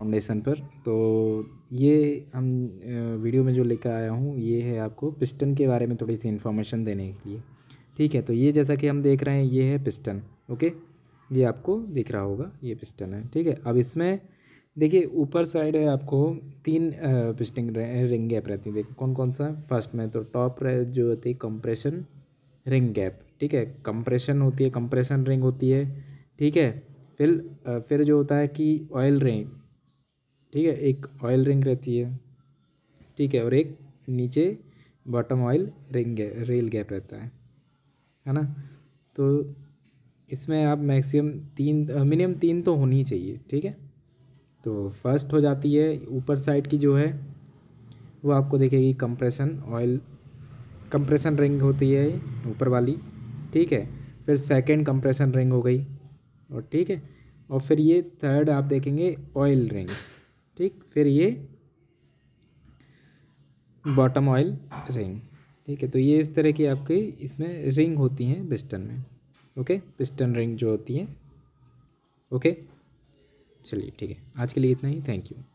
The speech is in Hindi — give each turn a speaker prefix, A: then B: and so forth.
A: फाउंडेशन पर तो ये हम वीडियो में जो लेकर आया हूँ ये है आपको पिस्टन के बारे में थोड़ी सी इन्फॉर्मेशन देने के लिए ठीक है तो ये जैसा कि हम देख रहे हैं ये है पिस्टन ओके ये आपको दिख रहा होगा ये पिस्टन है ठीक है अब इसमें देखिए ऊपर साइड है आपको तीन पिस्टिंग रिंग गैप रहती है देखो कौन कौन सा फर्स्ट में तो टॉप जो होती है कंप्रेशन रिंग गैप ठीक है कंप्रेशन होती है कंप्रेशन रिंग होती है ठीक है फिर फिर जो होता है कि ऑयल रिंग ठीक है एक ऑयल रिंग रहती है ठीक है और एक नीचे bottom oil ring rail gap रहता है है ना तो इसमें आप मैक्सिमम तीन मिनिमम तीन तो होनी चाहिए ठीक है तो फर्स्ट हो जाती है ऊपर साइड की जो है वो आपको देखेगी कंप्रेशन ऑयल कंप्रेशन रिंग होती है ऊपर वाली ठीक है फिर सेकंड कंप्रेशन रिंग हो गई और ठीक है और फिर ये थर्ड आप देखेंगे ऑयल रिंग ठीक फिर ये बॉटम ऑयल रिंग ठीक है तो ये इस तरह की आपकी इसमें रिंग होती हैं पिस्टन में ओके पिस्टन रिंग जो होती है ओके चलिए ठीक है आज के लिए इतना ही थैंक यू